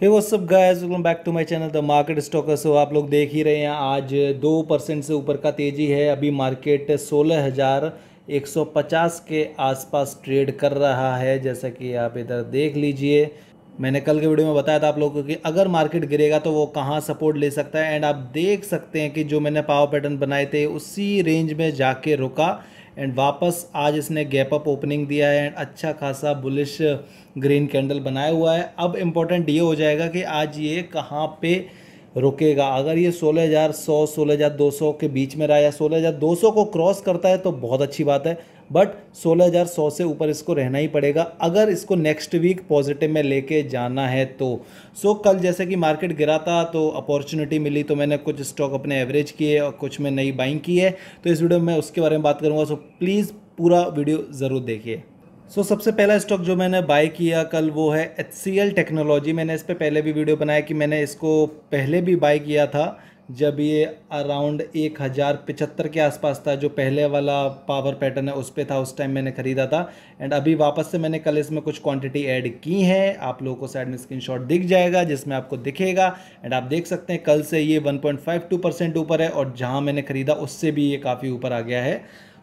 हे वो सब guys welcome back to my channel the market stalkers हो आप लोग देख ही रहे हैं आज दो परसेंट से ऊपर का तेज़ी है अभी मार्केट सोलह हज़ार एक सौ पचास के आसपास ट्रेड कर रहा है जैसा कि आप इधर देख लीजिए मैंने कल के वीडियो में बताया था आप लोगों को कि अगर मार्केट गिरेगा तो वो कहाँ सपोर्ट ले सकता है एंड आप देख सकते हैं कि जो मैंने पावर पैटर्न बनाए थे उसी रेंज में जाके रुका एंड वापस आज इसने गैप अप ओपनिंग दिया है एंड अच्छा खासा बुलिश ग्रीन कैंडल बनाया हुआ है अब इम्पोर्टेंट ये हो जाएगा कि आज ये कहाँ पे रुकेगा अगर ये 16,100 16,200 के बीच में रहा या 16,200 को क्रॉस करता है तो बहुत अच्छी बात है बट 16,100 से ऊपर इसको रहना ही पड़ेगा अगर इसको नेक्स्ट वीक पॉजिटिव में लेके जाना है तो सो so, कल जैसे कि मार्केट गिरा था तो अपॉर्चुनिटी मिली तो मैंने कुछ स्टॉक अपने एवरेज किए और कुछ में नई बाइंग की है तो इस वीडियो में उसके बारे में बात करूँगा सो so, प्लीज़ पूरा वीडियो ज़रूर देखिए सो so, सबसे पहला स्टॉक जो मैंने बाय किया कल वो है एच टेक्नोलॉजी मैंने इस पर पहले भी वीडियो बनाया कि मैंने इसको पहले भी बाय किया था जब ये अराउंड एक हज़ार पचहत्तर के आसपास था जो पहले वाला पावर पैटर्न है उस पर था उस टाइम मैंने ख़रीदा था एंड अभी वापस से मैंने कल इसमें कुछ क्वांटिटी ऐड की है आप लोगों को साइड में स्क्रीनशॉट दिख जाएगा जिसमें आपको दिखेगा एंड आप देख सकते हैं कल से ये 1.52 परसेंट ऊपर है और जहाँ मैंने ख़रीदा उससे भी ये काफ़ी ऊपर आ गया है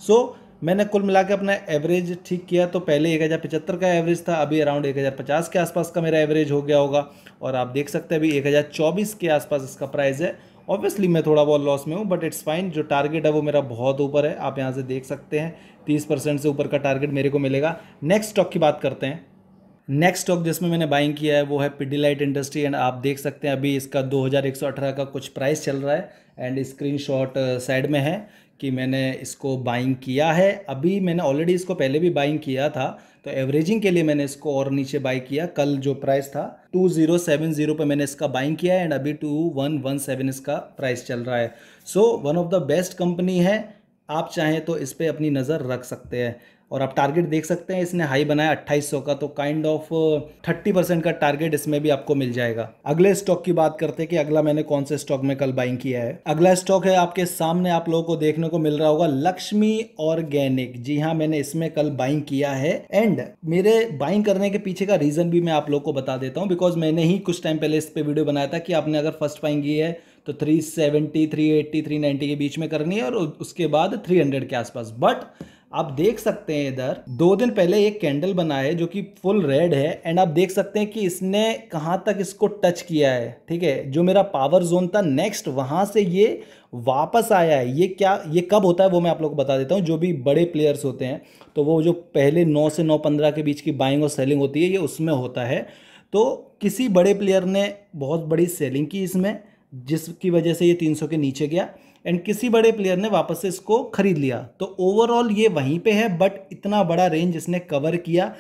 सो so, मैंने कुल मिला के अपना एवरेज ठीक किया तो पहले एक हज़ार पचहत्तर का एवरेज था अभी अराउंड एक हज़ार पचास के आसपास का मेरा एवरेज हो गया होगा और आप देख सकते हैं अभी एक हज़ार चौबीस के आसपास इसका प्राइस है ऑब्वियसली मैं थोड़ा बहुत लॉस में हूँ बट इट्स फाइन जो टारगेट है वो मेरा बहुत ऊपर है आप यहाँ से देख सकते हैं तीस परसेंट से ऊपर का टारगेट मेरे को मिलेगा नेक्स्ट स्टॉक की बात करते हैं नेक्स्ट स्टॉक जिसमें मैंने बाइंग किया है वो है पिडीलाइट इंडस्ट्री एंड आप देख सकते हैं अभी इसका दो का कुछ प्राइस चल रहा है एंड स्क्रीन साइड में है कि मैंने इसको बाइंग किया है अभी मैंने ऑलरेडी इसको पहले भी बाइंग किया था तो एवरेजिंग के लिए मैंने इसको और नीचे बाई किया कल जो प्राइस था टू जीरो सेवन जीरो पर मैंने इसका बाइंग किया एंड अभी टू वन वन सेवन इसका प्राइस चल रहा है so one of the best company है आप चाहें तो इस पर अपनी नज़र रख सकते हैं और आप टारगेट देख सकते हैं इसने हाई बनाया 2800 का तो काइंड ऑफ 30 परसेंट का टारगेट इसमें भी आपको मिल जाएगा अगले स्टॉक की बात करते हैं कि अगला मैंने कौन से स्टॉक में कल बाइंग किया है अगला स्टॉक है आपके सामने आप लोगों को देखने को मिल रहा होगा लक्ष्मी ऑर्गेनिक जी हाँ मैंने इसमें कल बाइंग किया है एंड मेरे बाइंग करने के पीछे का रीजन भी मैं आप लोग को बता देता हूँ बिकॉज मैंने ही कुछ टाइम पहले इस पर वीडियो बनाया था कि आपने अगर फर्स्ट बाइंग की है तो 370, 380, 390 के बीच में करनी है और उसके बाद 300 के आसपास बट आप देख सकते हैं इधर दो दिन पहले एक कैंडल बना है जो कि फुल रेड है एंड आप देख सकते हैं कि इसने कहाँ तक इसको टच किया है ठीक है जो मेरा पावर जोन था नेक्स्ट वहाँ से ये वापस आया है ये क्या ये कब होता है वो मैं आप लोग को बता देता हूँ जो भी बड़े प्लेयर्स होते हैं तो वो जो पहले नौ से नौ पंद्रह के बीच की बाइंग और सेलिंग होती है ये उसमें होता है तो किसी बड़े प्लेयर ने बहुत बड़ी सेलिंग की इसमें जिसकी वजह से ये सौ के नीचे गया एंड किसी बड़े प्लेयर ने वापस से इसको खरीद लिया तो ओवरऑल ये वहीं पे है बट इतना बड़ा रेंज इसने कवर किया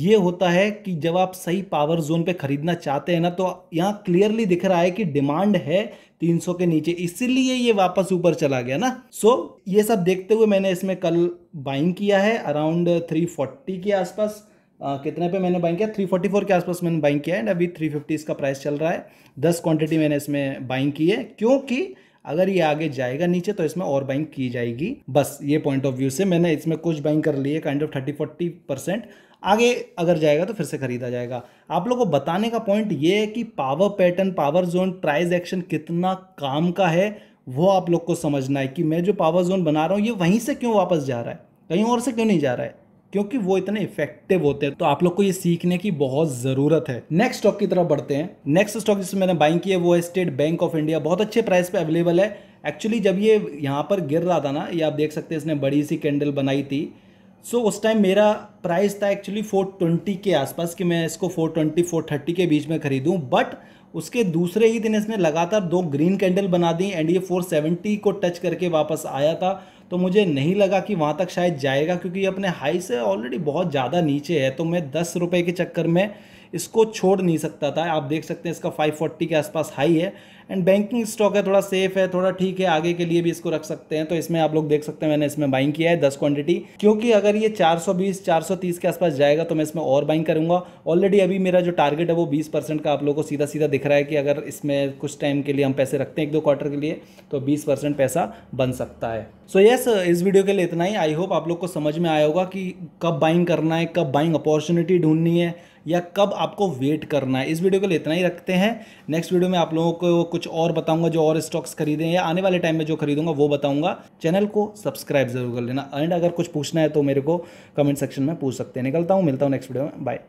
ये होता है कि जब आप सही पावर जोन पे खरीदना चाहते हैं ना तो यहाँ क्लियरली दिख रहा है कि डिमांड है 300 के नीचे इसीलिए ये वापस ऊपर चला गया ना सो so, ये सब देखते हुए मैंने इसमें कल बाइंग किया है अराउंड 340 के आसपास आ, कितने पे मैंने बाइंग किया 344 के आसपास मैंने बाइंग किया है एंड अभी 350 इसका प्राइस चल रहा है दस क्वान्टिटी मैंने इसमें बाइंग की है क्योंकि अगर ये आगे जाएगा नीचे तो इसमें और बाइंग की जाएगी बस ये पॉइंट ऑफ व्यू से मैंने इसमें कुछ बाइंग कर ली है kind of thirty forty percent आगे अगर जाएगा तो फिर से खरीदा जाएगा आप लोगों को बताने का पॉइंट ये है कि power pattern power zone price action कितना काम का है वो आप लोग को समझना है कि मैं जो पावर जोन बना रहा हूँ ये वहीं से क्यों वापस जा रहा है कहीं और से क्यों नहीं जा रहा है क्योंकि वो इतने इफेक्टिव होते हैं तो आप लोग को ये सीखने की बहुत ज़रूरत है नेक्स्ट स्टॉक की तरफ बढ़ते हैं नेक्स्ट स्टॉक जिसमें मैंने बाइंग की है वो है स्टेट बैंक ऑफ इंडिया बहुत अच्छे प्राइस पे अवेलेबल है एक्चुअली जब ये यहाँ पर गिर रहा था ना ये आप देख सकते हैं इसने बड़ी सी कैंडल बनाई थी सो so, उस टाइम मेरा प्राइस था एक्चुअली फोर के आसपास कि मैं इसको फोर ट्वेंटी के बीच में खरीदूँ बट उसके दूसरे ही दिन इसने लगातार दो ग्रीन कैंडल बना दी एंड ये फोर को टच करके वापस आया था तो मुझे नहीं लगा कि वहाँ तक शायद जाएगा क्योंकि अपने हाई से ऑलरेडी बहुत ज़्यादा नीचे है तो मैं दस रुपये के चक्कर में इसको छोड़ नहीं सकता था आप देख सकते हैं इसका 540 के आसपास हाई है एंड बैंकिंग स्टॉक है थोड़ा सेफ है थोड़ा ठीक है आगे के लिए भी इसको रख सकते हैं तो इसमें आप लोग देख सकते हैं मैंने इसमें बाइंग किया है दस क्वांटिटी क्योंकि अगर ये 420 430 के आसपास जाएगा तो मैं इसमें और बाइंग करूंगा ऑलरेडी अभी मेरा जो टारगेट है वो 20 परसेंट का आप लोगों को सीधा सीधा दिख रहा है कि अगर इसमें कुछ टाइम के लिए हम पैसे रखते हैं एक दो क्वार्टर के लिए तो बीस पैसा बन सकता है सो so येस yes, इस वीडियो के लिए इतना ही आई होप आप लोग को समझ में आया होगा कि कब बाइंग करना है कब बाइंग अपॉर्चुनिटी ढूंढनी है या कब आपको वेट करना है इस वीडियो को लिए इतना ही रखते हैं नेक्स्ट वीडियो में आप लोगों को कुछ और बताऊंगा जो और स्टॉक्स खरीदें या आने वाले टाइम में जो खरीदूंगा वो बताऊंगा चैनल को सब्सक्राइब जरूर कर लेना एंड अगर कुछ पूछना है तो मेरे को कमेंट सेक्शन में पूछ सकते हैं निकलता हूँ मिलता हूँ नेक्स्ट वीडियो में बाय